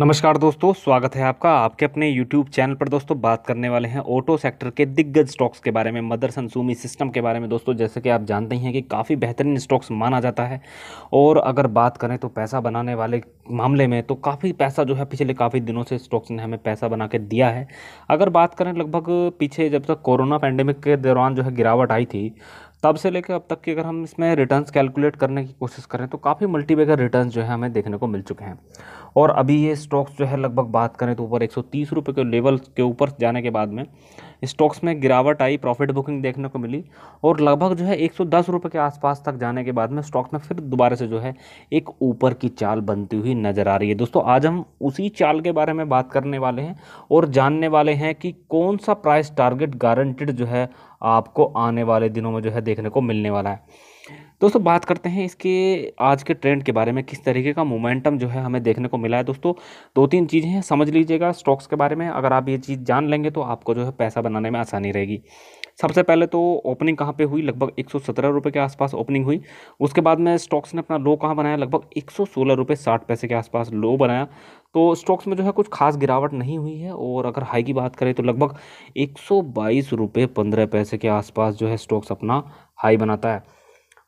नमस्कार दोस्तों स्वागत है आपका आपके अपने YouTube चैनल पर दोस्तों बात करने वाले हैं ऑटो सेक्टर के दिग्गज स्टॉक्स के बारे में मदर संसूमी सिस्टम के बारे में दोस्तों जैसे कि आप जानते ही हैं कि काफ़ी बेहतरीन स्टॉक्स माना जाता है और अगर बात करें तो पैसा बनाने वाले मामले में तो काफ़ी पैसा जो है पिछले काफ़ी दिनों से स्टॉक्स ने हमें पैसा बना के दिया है अगर बात करें लगभग पीछे जब तक कोरोना पैंडेमिक के दौरान जो है गिरावट आई थी तब से लेकर अब तक की अगर हम इसमें रिटर्न्स कैलकुलेट करने की कोशिश करें तो काफ़ी मल्टीबेगर रिटर्न्स जो है हमें देखने को मिल चुके हैं और अभी ये स्टॉक्स जो है लगभग बात करें तो ऊपर एक सौ के लेवल के ऊपर जाने के बाद में स्टॉक्स में गिरावट आई प्रॉफिट बुकिंग देखने को मिली और लगभग जो है एक सौ के आसपास तक जाने के बाद में स्टॉक्स में फिर दोबारा से जो है एक ऊपर की चाल बनती हुई नज़र आ रही है दोस्तों आज हम उसी चाल के बारे में बात करने वाले हैं और जानने वाले हैं कि कौन सा प्राइस टारगेट गारंटेड जो है आपको आने वाले दिनों में जो है देखने को मिलने वाला है दोस्तों बात करते हैं इसके आज के ट्रेंड के बारे में किस तरीके का मोमेंटम जो है हमें देखने को मिला है दोस्तों दो तीन चीज़ें हैं समझ लीजिएगा स्टॉक्स के बारे में अगर आप ये चीज़ जान लेंगे तो आपको जो है पैसा बनाने में आसानी रहेगी सबसे पहले तो ओपनिंग कहाँ पे हुई लगभग एक सौ के आसपास ओपनिंग हुई उसके बाद में स्टॉक्स ने अपना लो कहाँ बनाया लगभग एक सौ पैसे के आसपास लो बनाया तो स्टॉक्स में जो है कुछ खास गिरावट नहीं हुई है और अगर हाई की बात करें तो लगभग एक सौ पैसे के आसपास जो है स्टॉक्स अपना हाई बनाता है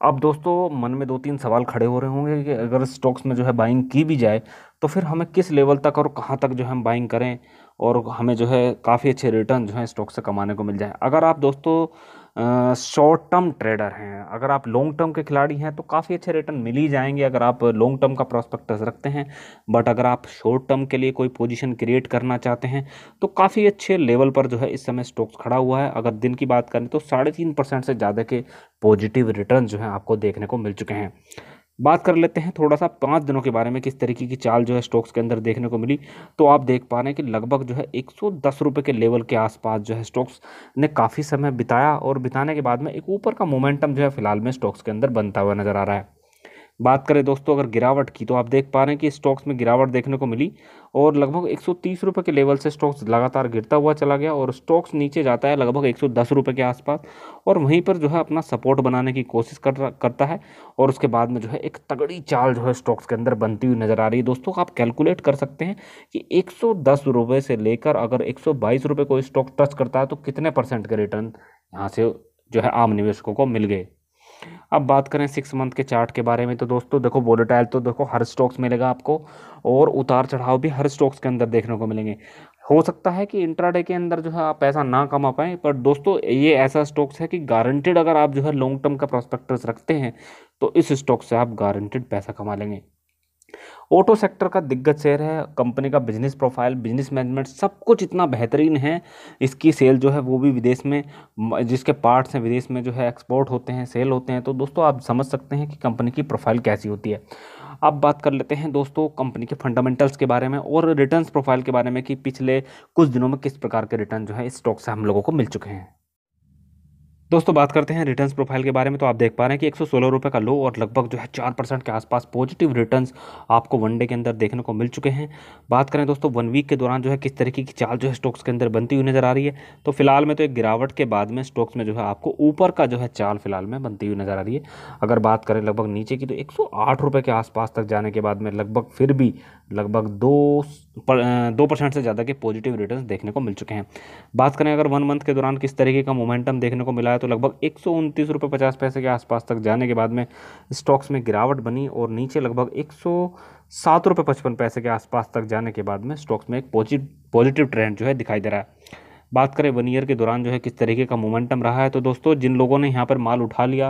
अब दोस्तों मन में दो तीन सवाल खड़े हो रहे होंगे कि अगर स्टॉक्स में जो है बाइंग की भी जाए तो फिर हमें किस लेवल तक और कहाँ तक जो है हम बाइंग करें और हमें जो है काफ़ी अच्छे रिटर्न जो है स्टॉक से कमाने को मिल जाए अगर आप दोस्तों शॉर्ट टर्म ट्रेडर हैं अगर आप लॉन्ग टर्म के खिलाड़ी हैं तो काफ़ी अच्छे रिटर्न मिल ही जाएंगे अगर आप लॉन्ग टर्म का प्रॉस्पेक्टस रखते हैं बट अगर आप शॉर्ट टर्म के लिए कोई पोजीशन क्रिएट करना चाहते हैं तो काफ़ी अच्छे लेवल पर जो है इस समय स्टॉक्स खड़ा हुआ है अगर दिन की बात करें तो साढ़े तीन परसेंट से ज़्यादा के पॉजिटिव रिटर्न जो है आपको देखने को मिल चुके हैं बात कर लेते हैं थोड़ा सा पाँच दिनों के बारे में किस तरीके की चाल जो है स्टॉक्स के अंदर देखने को मिली तो आप देख पा रहे हैं कि लगभग जो है एक सौ के लेवल के आसपास जो है स्टॉक्स ने काफ़ी समय बिताया और बिताने के बाद में एक ऊपर का मोमेंटम जो है फिलहाल में स्टॉक्स के अंदर बनता हुआ नज़र आ रहा है बात करें दोस्तों अगर गिरावट की तो आप देख पा रहे हैं कि स्टॉक्स में गिरावट देखने को मिली और लगभग एक सौ के लेवल से स्टॉक्स लगातार गिरता हुआ चला गया और स्टॉक्स नीचे जाता है लगभग एक सौ के आसपास और वहीं पर जो है अपना सपोर्ट बनाने की कोशिश कर करता है और उसके बाद में जो है एक तगड़ी चाल जो है स्टॉक्स के अंदर बनती हुई नज़र आ रही है दोस्तों आप कैलकुलेट कर सकते हैं कि एक रुपए से लेकर अगर एक सौ को स्टॉक टच करता है तो कितने परसेंट के रिटर्न यहाँ से जो है आम निवेशकों को मिल गए अब बात करें सिक्स मंथ के चार्ट के बारे में तो दोस्तों देखो वोलेटाइल तो देखो हर स्टॉक्स मिलेगा आपको और उतार चढ़ाव भी हर स्टॉक्स के अंदर देखने को मिलेंगे हो सकता है कि इंट्राडे के अंदर जो है आप पैसा ना कमा पाएँ पर दोस्तों ये ऐसा स्टॉक्स है कि गारंटेड अगर आप जो है लॉन्ग टर्म का प्रोस्पेक्टस रखते हैं तो इस स्टॉक से आप गारंटेड पैसा कमा लेंगे ऑटो सेक्टर का दिग्गज शेयर है कंपनी का बिजनेस प्रोफाइल बिजनेस मैनेजमेंट सब कुछ इतना बेहतरीन है इसकी सेल जो है वो भी विदेश में जिसके पार्ट्स हैं विदेश में जो है एक्सपोर्ट होते हैं सेल होते हैं तो दोस्तों आप समझ सकते हैं कि कंपनी की प्रोफाइल कैसी होती है अब बात कर लेते हैं दोस्तों कंपनी के फंडामेंटल्स के बारे में और रिटर्न्स प्रोफाइल के बारे में कि पिछले कुछ दिनों में किस प्रकार के रिटर्न जो है इस स्टॉक से हम लोगों को मिल चुके हैं दोस्तों बात करते हैं रिटर्न्स प्रोफाइल के बारे में तो आप देख पा रहे हैं कि एक सौ का लो और लगभग जो है चार परसेंट के आसपास पॉजिटिव रिटर्न्स आपको वन डे के अंदर देखने को मिल चुके हैं बात करें दोस्तों वन वीक के दौरान जो है किस तरीके की चाल जो है स्टॉक्स के अंदर बनती हुई नज़र आ रही है तो फिलहाल में तो एक गिरावट के बाद में स्टॉक्स में जो है आपको ऊपर का जो है चाल फिलहाल में बनती हुई नज़र आ रही है अगर बात करें लगभग नीचे की तो एक सौ के आसपास तक जाने के बाद में लगभग फिर भी लगभग दो पर, दो परसेंट से ज़्यादा के पॉजिटिव रिटर्न देखने को मिल चुके हैं बात करें अगर वन मंथ के दौरान किस तरीके का मोमेंटम देखने को मिला आया तो लगभग एक सौ उनतीस पैसे के आसपास तक जाने के बाद में स्टॉक्स में गिरावट बनी और नीचे लगभग एक सौ सात पैसे के आसपास तक जाने के बाद में स्टॉक्स में एक पॉजिटिव ट्रेंड जो है दिखाई दे रहा है बात करें वन ईयर के दौरान जो है किस तरीके का मोमेंटम रहा है तो दोस्तों जिन लोगों ने यहाँ पर माल उठा लिया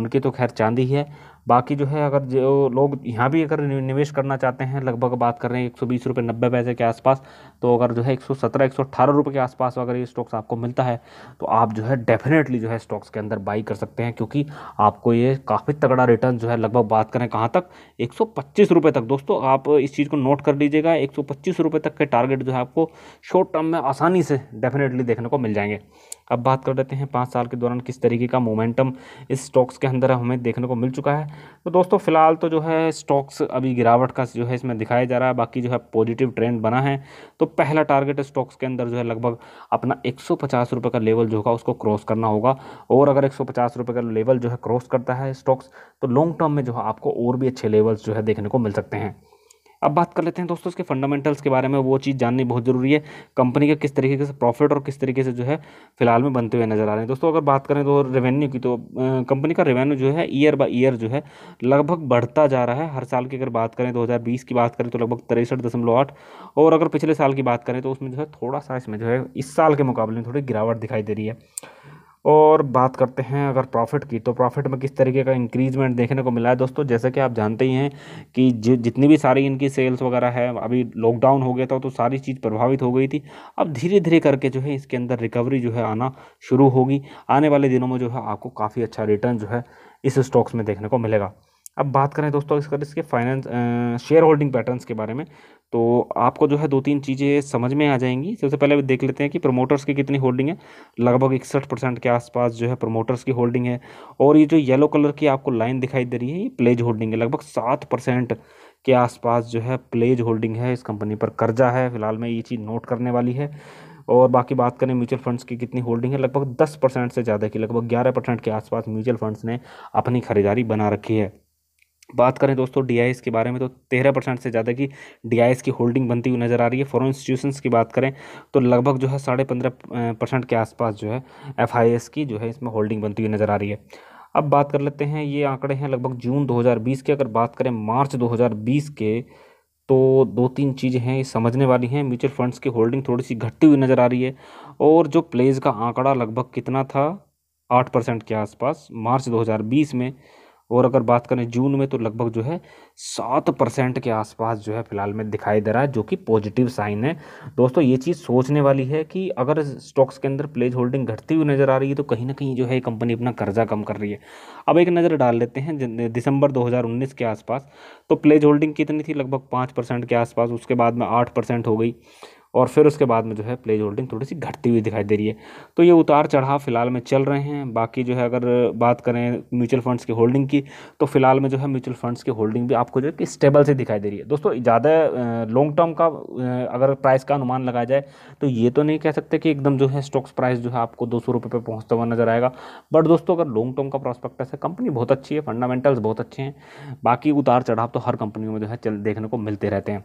उनके तो खैर चांदी ही है बाकी जो है अगर जो लोग यहाँ भी अगर निवेश करना चाहते हैं लगभग बात कर रहे हैं एक सौ बीस रुपये नब्बे पैसे के आसपास तो अगर जो है एक सौ सत्रह एक सौ अठारह रुपये के आसपास अगर ये स्टॉक्स आपको मिलता है तो आप जो है डेफिनेटली जो है स्टॉक्स के अंदर बाई कर सकते हैं क्योंकि आपको ये काफ़ी तगड़ा रिटर्न जो है लगभग बात करें कहाँ तक एक सौ पच्चीस रुपये तक दोस्तों आप इस चीज़ को नोट कर लीजिएगा एक सौ पच्चीस रुपये तक के टारगेट जो है आपको शॉर्ट टर्म में आसानी से डेफिनेटली देखने को मिल जाएंगे अब बात कर लेते हैं पाँच साल के दौरान किस तरीके का मोमेंटम इस स्टॉक्स के अंदर हमें देखने को मिल चुका है तो दोस्तों फिलहाल तो जो है स्टॉक्स अभी गिरावट का जो है इसमें दिखाया जा रहा है बाकी जो है पॉजिटिव ट्रेंड बना है तो पहला टारगेट स्टॉक्स के अंदर जो है लगभग अपना एक सौ का लेवल जो होगा उसको क्रॉस करना होगा और अगर एक सौ का लेवल जो है क्रॉस करता है स्टॉक्स तो लॉन्ग टर्म में जो है आपको और भी अच्छे लेवल्स जो है देखने को मिल सकते हैं अब बात कर लेते हैं दोस्तों इसके फंडामेंटल्स के बारे में वो चीज़ जाननी बहुत ज़रूरी है कंपनी का किस तरीके से प्रॉफिट और किस तरीके से जो है फिलहाल में बनते हुए नजर आ रहे हैं दोस्तों अगर बात करें तो रेवेन्यू की तो कंपनी का रेवेन्यू जो है ईयर बाई ईयर जो है लगभग बढ़ता जा रहा है हर साल की अगर बात करें दो की बात करें तो लगभग तिरसठ और अगर पिछले साल की बात करें तो उसमें जो है थोड़ा सा इसमें जो है इस साल के मुकाबले में थोड़ी गिरावट दिखाई दे रही है और बात करते हैं अगर प्रॉफिट की तो प्रॉफिट में किस तरीके का इंक्रीजमेंट देखने को मिला है दोस्तों जैसे कि आप जानते ही हैं कि जितनी भी सारी इनकी सेल्स वगैरह है अभी लॉकडाउन हो गया था तो सारी चीज़ प्रभावित हो गई थी अब धीरे धीरे करके जो है इसके अंदर रिकवरी जो है आना शुरू होगी आने वाले दिनों में जो है आपको काफ़ी अच्छा रिटर्न जो है इस स्टॉक्स में देखने को मिलेगा अब बात करें दोस्तों इसका इसके फाइनेंस शेयर होल्डिंग पैटर्न्स के बारे में तो आपको जो है दो तीन चीज़ें समझ में आ जाएंगी सबसे पहले देख लेते हैं कि प्रमोटर्स की कितनी होल्डिंग है लगभग इकसठ परसेंट के आसपास जो है प्रमोटर्स की होल्डिंग है और ये जो येलो कलर की आपको लाइन दिखाई दे रही है ये प्लेज होल्डिंग है लगभग सात परसेंट के आसपास जो है प्लेज होल्डिंग है इस कंपनी पर कर्जा है फिलहाल में ये चीज़ नोट करने वाली है और बाकी बात करें म्यूचुअल फंड्स की कितनी होल्डिंग है लगभग दस परसेंट से ज़्यादा की लगभग ग्यारह परसेंट के आसपास म्यूचुअल फंड्स ने अपनी खरीदारी बना रखी है बात करें दोस्तों डी के बारे में तो तेरह परसेंट से ज़्यादा की डी की होल्डिंग बनती हुई नज़र आ रही है फॉरन इंस्टीट्यूशंस की बात करें तो लगभग जो है साढ़े पंद्रह परसेंट के आसपास जो है एफ की जो है इसमें होल्डिंग बनती हुई नज़र आ रही है अब बात कर लेते हैं ये आंकड़े हैं लगभग जून दो के अगर बात करें मार्च दो के तो दो तीन चीज़ें हैं ये समझने वाली हैं म्यूचुअल फंड्स की होल्डिंग थोड़ी सी घटती हुई नज़र आ रही है और जो प्लेज का आंकड़ा लगभग कितना था आठ परसेंट के आसपास मार्च बीस में और अगर बात करें जून में तो लगभग जो है सात परसेंट के आसपास जो है फिलहाल में दिखाई दे रहा है जो कि पॉजिटिव साइन है दोस्तों ये चीज़ सोचने वाली है कि अगर स्टॉक्स के अंदर प्लेज होल्डिंग घटती हुई नज़र आ रही है तो कहीं ना कहीं जो है कंपनी अपना कर्जा कम कर रही है अब एक नज़र डाल लेते हैं दिसंबर दो के आसपास तो प्लेज होल्डिंग कितनी थी लगभग पाँच परसेंट के आसपास उसके बाद में आठ परसेंट हो गई और फिर उसके बाद में जो है प्लेज होल्डिंग थोड़ी सी घटती हुई दिखाई दे रही है तो ये उतार चढ़ाव फिलहाल में चल रहे हैं बाकी जो है अगर बात करें म्यूचुअल फंड्स की होल्डिंग की तो फिलहाल में जो है म्यूचुअल फंड्स की होल्डिंग भी आपको जो है कि स्टेबल से दिखाई दे रही है दोस्तों ज़्यादा लॉन्ग टर्म का अगर प्राइस का अनुमान लगाया जाए तो ये तो नहीं कह सकते कि एकदम जो है स्टॉक्स प्राइस जो है आपको दो सौ रुपये पर पहुँचता हुआ नजर आएगा बट दोस्तों अगर लॉन्ग टर्म का प्रॉस्पेक्टस है कंपनी बहुत अच्छी है फंडामेंटल्स बहुत अच्छे हैं बाकी उतार चढ़ाव तो हर कंपनियों में जो है चल देखने को मिलते रहते हैं